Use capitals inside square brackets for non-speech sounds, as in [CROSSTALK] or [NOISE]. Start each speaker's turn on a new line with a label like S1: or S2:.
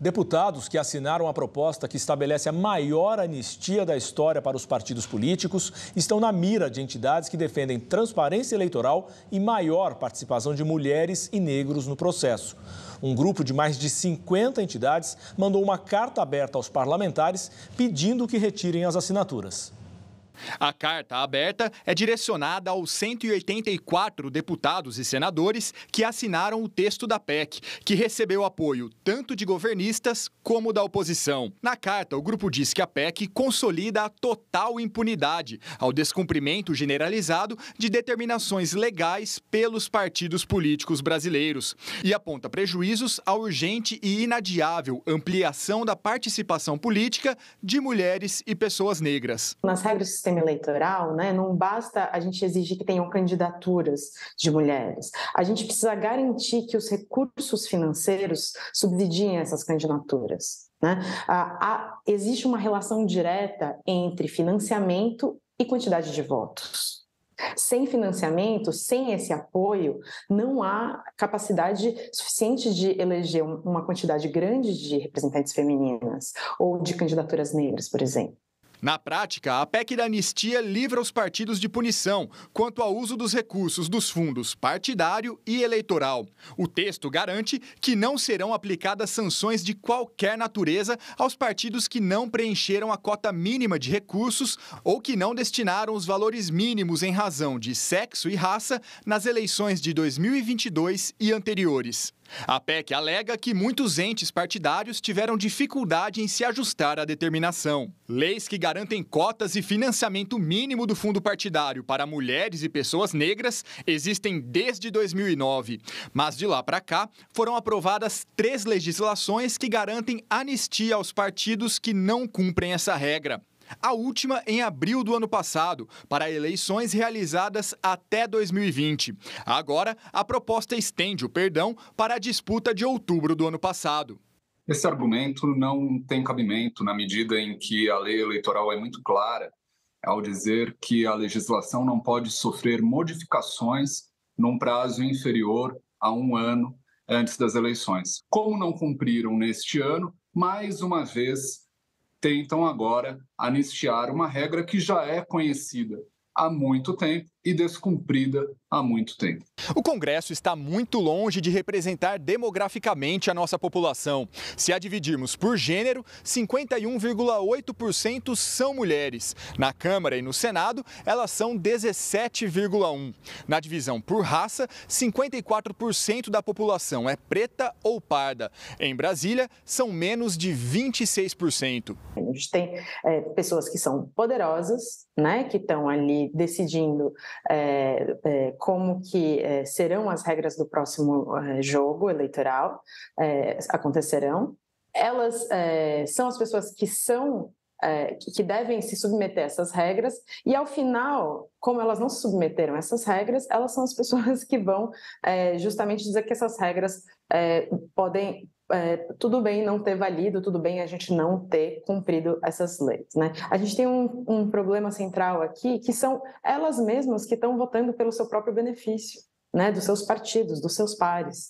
S1: Deputados que assinaram a proposta que estabelece a maior anistia da história para os partidos políticos estão na mira de entidades que defendem transparência eleitoral e maior participação de mulheres e negros no processo. Um grupo de mais de 50 entidades mandou uma carta aberta aos parlamentares pedindo que retirem as assinaturas. A carta aberta é direcionada aos 184 deputados e senadores que assinaram o texto da PEC, que recebeu apoio tanto de governistas como da oposição. Na carta, o grupo diz que a PEC consolida a total impunidade ao descumprimento generalizado de determinações legais pelos partidos políticos brasileiros e aponta prejuízos à urgente e inadiável ampliação da participação política de mulheres e pessoas negras.
S2: Nas regras sistema eleitoral, né, não basta a gente exigir que tenham candidaturas de mulheres. A gente precisa garantir que os recursos financeiros subsidiem essas candidaturas. Né? Ah, há, existe uma relação direta entre financiamento e quantidade de votos. Sem financiamento, sem esse apoio, não há capacidade suficiente de eleger uma quantidade grande de representantes femininas ou de candidaturas negras, por exemplo.
S1: Na prática, a PEC da anistia livra os partidos de punição quanto ao uso dos recursos dos fundos partidário e eleitoral. O texto garante que não serão aplicadas sanções de qualquer natureza aos partidos que não preencheram a cota mínima de recursos ou que não destinaram os valores mínimos em razão de sexo e raça nas eleições de 2022 e anteriores. A PEC alega que muitos entes partidários tiveram dificuldade em se ajustar à determinação. Leis que garantem cotas e financiamento mínimo do fundo partidário para mulheres e pessoas negras existem desde 2009. Mas de lá para cá, foram aprovadas três legislações que garantem anistia aos partidos que não cumprem essa regra a última em abril do ano passado, para eleições realizadas até 2020. Agora, a proposta estende o perdão para a disputa de outubro do ano passado. Esse argumento não tem cabimento na medida em que a lei eleitoral é muito clara ao dizer que a legislação não pode sofrer modificações num prazo inferior a um ano antes das eleições. Como não cumpriram neste ano, mais uma vez tentam agora anistiar uma regra que já é conhecida há muito tempo e descumprida há muito tempo. O Congresso está muito longe de representar demograficamente a nossa população. Se a dividirmos por gênero, 51,8% são mulheres. Na Câmara e no Senado, elas são 17,1%. Na divisão por raça, 54% da população é preta ou parda. Em Brasília, são menos de 26%. A gente tem é, pessoas que são poderosas,
S2: né, que estão ali decidindo é, é, como que é, serão as regras do próximo é, jogo eleitoral, é, acontecerão. Elas é, são as pessoas que são que devem se submeter a essas regras, e ao final, como elas não se submeteram a essas regras, elas são as [LAUGHS] pessoas que vão é, justamente dizer que essas regras é, podem é, tudo bem não ter valido, tudo bem a gente não ter cumprido essas leis. Né? A gente tem um, um problema central aqui, que são elas mesmas que estão votando pelo seu próprio benefício, né? dos seus partidos, dos seus pares.